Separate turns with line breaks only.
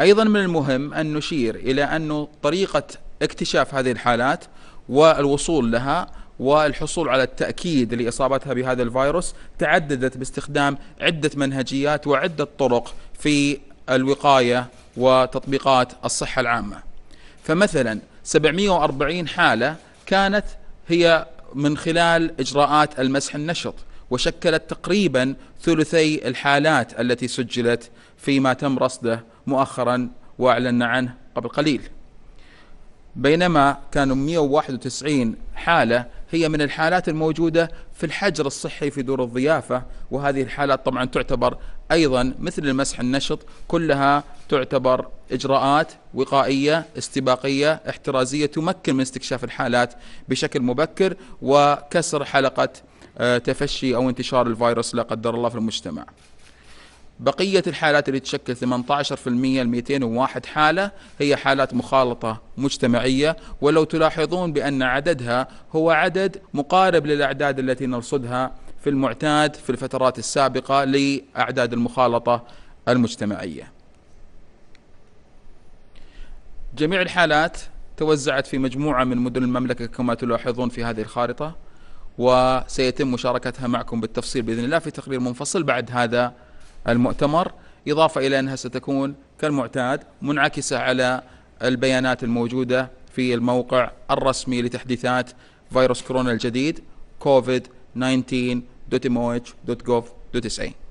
أيضا من المهم أن نشير إلى أن طريقة اكتشاف هذه الحالات والوصول لها والحصول على التأكيد لإصابتها بهذا الفيروس تعددت باستخدام عدة منهجيات وعدة طرق في الوقاية وتطبيقات الصحة العامة فمثلا 740 حالة كانت هي من خلال إجراءات المسح النشط وشكلت تقريبا ثلثي الحالات التي سجلت فيما تم رصده مؤخرا وأعلنا عنه قبل قليل بينما كانوا 191 حالة هي من الحالات الموجودة في الحجر الصحي في دور الضيافة وهذه الحالات طبعا تعتبر أيضا مثل المسح النشط كلها تعتبر إجراءات وقائية استباقية احترازية تمكن من استكشاف الحالات بشكل مبكر وكسر حلقة آه، تفشي أو انتشار الفيروس لا قدر الله في المجتمع بقية الحالات اللي تشكل 18% ال 201 حالة هي حالات مخالطة مجتمعية ولو تلاحظون بأن عددها هو عدد مقارب للأعداد التي نرصدها في المعتاد في الفترات السابقة لأعداد المخالطة المجتمعية جميع الحالات توزعت في مجموعة من مدن المملكة كما تلاحظون في هذه الخارطة وسيتم مشاركتها معكم بالتفصيل بإذن الله في تقرير منفصل بعد هذا المؤتمر إضافة إلى أنها ستكون كالمعتاد منعكسة على البيانات الموجودة في الموقع الرسمي لتحديثات فيروس كورونا الجديد covid 19mohgovsa